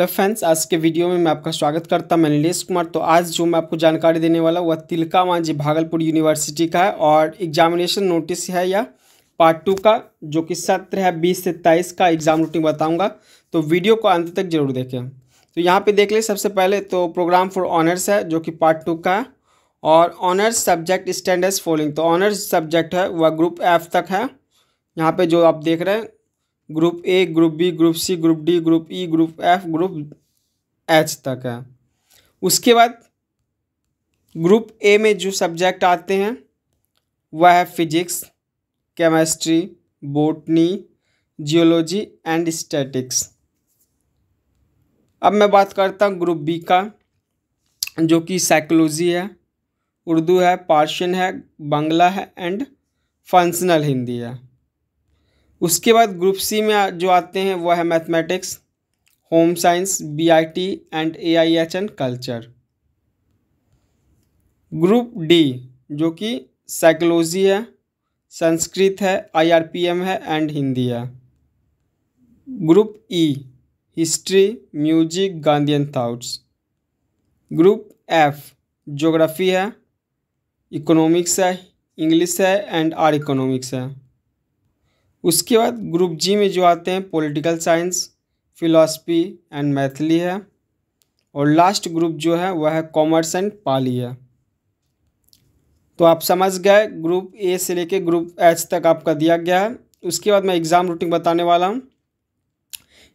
hello friends आज के video में मैं आपका स्वागत करता हूं मैं नीलेश कुमार तो आज जो मैं आपको जानकारी देने वाला वह तिलका मांझी भागलपुर यूनिवर्सिटी का है और एग्जामिनेशन नोटिस है या पार्ट टू का जो कि सत्र है बीस से तेईस का एग्जाम रूटीन बताऊंगा तो वीडियो को अंत तक जरूर देखें तो यहाँ पर देख लें सबसे पहले तो प्रोग्राम फॉर ऑनर्स है जो कि पार्ट टू का है और ऑनर्स सब्जेक्ट स्टैंडर्स फॉलोइंग तो ऑनर्स सब्जेक्ट है वह ग्रुप एफ तक है यहाँ पर जो आप देख रहे हैं group A group B group C group D group E e, group F group H तक है उसके बाद ग्रुप ए में जो सब्जेक्ट आते हैं वह है physics chemistry botany geology and statistics अब मैं बात करता हूँ ग्रुप बी का जो कि साइकोलॉजी है उर्दू है पार्शियन है बंगला है एंड फंक्शनल हिंदी है उसके बाद ग्रुप सी में जो आते हैं वह है mathematics home science B I T and A I H and culture group D जो कि साइकोलॉजी है संस्कृत है आई आर पी एम है एंड हिंदी है group E history music Gandhian thoughts group F geography है इकोनॉमिक्स है इंग्लिश है एंड आर इकोनॉमिक्स है उसके बाद ग्रुप जी में जो आते हैं political science philosophy and Maithili है और लास्ट ग्रुप जो है वह है कॉमर्स एंड पाली है तो आप समझ गए ग्रुप ए से लेके ग्रुप एच तक आपका दिया गया है उसके बाद मैं एग्ज़ाम रूटीन बताने वाला हूँ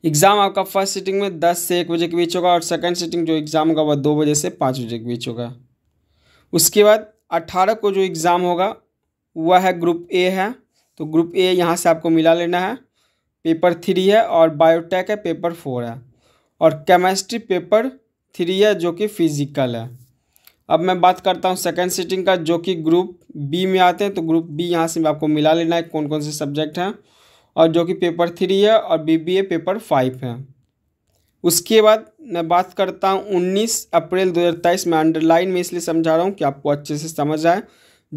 एग्ज़ाम आपका फर्स्ट सीटिंग में दस से एक बजे के बीच होगा और सेकंड सीटिंग जो एग्ज़ाम होगा वह दो बजे से पाँच बजे के बीच होगा उसके बाद अट्ठारह को जो एग्ज़ाम होगा वह है ग्रुप ए है तो ग्रुप ए यहाँ से आपको मिला लेना है पेपर थ्री है और बायोटेक है पेपर फोर है और केमिस्ट्री पेपर थ्री है जो कि फिजिकल है अब मैं बात करता हूँ सेकेंड सीटिंग का जो कि ग्रुप बी में आते हैं तो ग्रुप बी यहाँ से आपको मिला लेना है कौन कौन से सब्जेक्ट हैं और जो कि पेपर थ्री है और B B A paper five है उसके बाद मैं बात करता हूँ उन्नीस अप्रैल दो हज़ार तेईस में अंडरलाइन में इसलिए समझा रहा हूँ कि आपको अच्छे से समझ आए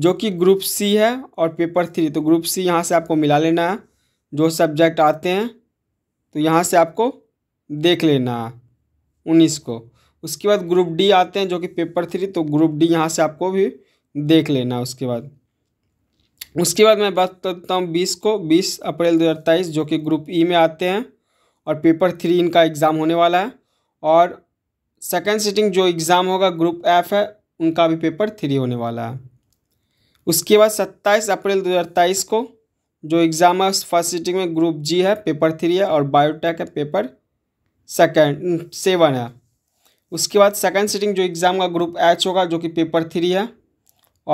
जो कि ग्रुप सी है और पेपर थ्री तो ग्रुप सी यहाँ से आपको मिला लेना है जो सब्जेक्ट आते हैं तो यहाँ से आपको देख लेना है उन्नीस को उसके बाद ग्रुप डी आते हैं जो कि पेपर थ्री तो ग्रुप डी यहाँ से आपको भी देख लेना उसके बाद उसके बाद मैं बात करता हूँ बीस को बीस अप्रैल दो हज़ार तेईस जो कि ग्रुप ई e में आते हैं और पेपर थ्री इनका एग्ज़ाम होने वाला है और सेकेंड सिटिंग जो एग्ज़ाम होगा ग्रुप एफ है उनका भी पेपर थ्री होने वाला है उसके बाद 27 अप्रैल 2023 को जो एग्ज़ाम है फर्स्ट सीटिंग में ग्रुप जी है पेपर थ्री है और बायोटेक है पेपर सेकेंड सेवन है उसके बाद सेकेंड सीटिंग जो एग्ज़ाम का ग्रुप एच होगा जो कि पेपर थ्री है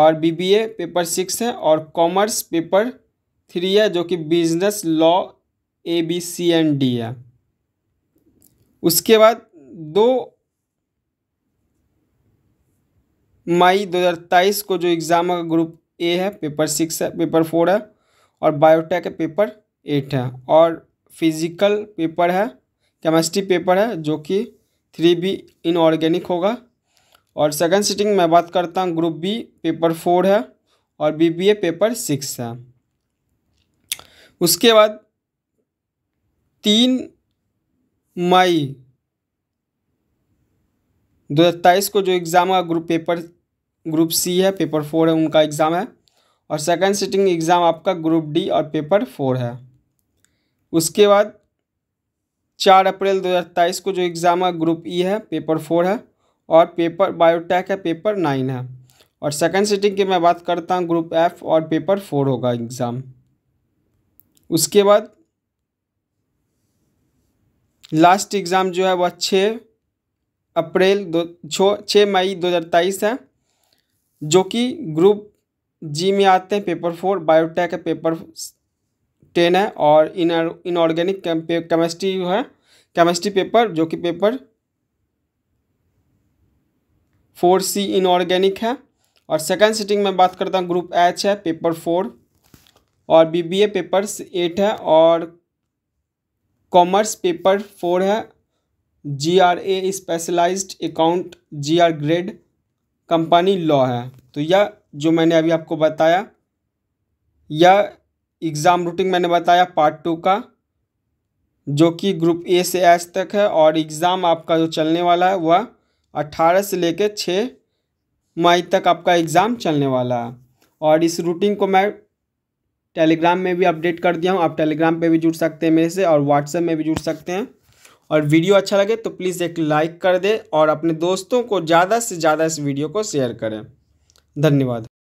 और बीबीए पेपर सिक्स है और कॉमर्स पेपर थ्री है जो कि business law A B C and D है उसके बाद दो मई 2023 को जो एग्ज़ाम का ग्रुप ए है पेपर सिक्स है पेपर फोर है और बायोटेक है पेपर एट है और फिजिकल पेपर है केमिस्ट्री पेपर है जो कि थ्री बी इनऑर्गेनिक होगा और सेकंड सीटिंग मैं बात करता हूँ ग्रुप बी पेपर फोर है और B B A paper six है उसके बाद तीन मई दो हज़ार तेईस को जो एग्ज़ाम का ग्रुप पेपर ग्रुप सी है पेपर फोर है उनका एग्ज़ाम है और सेकंड सिटिंग एग्ज़ाम आपका ग्रुप डी और पेपर फोर है उसके बाद चार अप्रैल दो हज़ार तेईस को जो एग्ज़ाम है ग्रुप ई e है पेपर फोर है और पेपर बायोटेक है पेपर नाइन है और सेकंड सिटिंग की मैं बात करता हूँ ग्रुप एफ और पेपर फोर होगा एग्ज़ाम उसके बाद लास्ट एग्ज़ाम जो है वह छः अप्रैल दो छः मई दो हज़ार तेईस है जो कि ग्रुप जी में आते हैं पेपर फोर बायोटेक है पेपर टेन है और इन इनऑर्गेनिक केमिस्ट्री है केमिस्ट्री पेपर जो कि पेपर फोर सी इनऑर्गेनिक है और सेकंड सिटिंग में बात करता हूँ ग्रुप एच है पेपर फोर और बीबीए पेपर एट है और कॉमर्स पेपर फोर है G R A specialised account G R grade company law है तो यह जो मैंने अभी आपको बताया यह एग्ज़ाम रूटीन मैंने बताया पार्ट टू का जो कि ग्रुप ए से एच तक है और एग्ज़ाम आपका जो चलने वाला है वह अट्ठारह से लेकर छः मई तक आपका एग्ज़ाम चलने वाला है और इस रूटीन को मैं टेलीग्राम में भी अपडेट कर दिया हूँ आप टेलीग्राम पे भी जुड़ सकते हैं मेरे से और व्हाट्सएप में भी जुड़ सकते हैं और वीडियो अच्छा लगे तो प्लीज़ एक लाइक कर दे और अपने दोस्तों को ज़्यादा से ज़्यादा इस वीडियो को शेयर करें धन्यवाद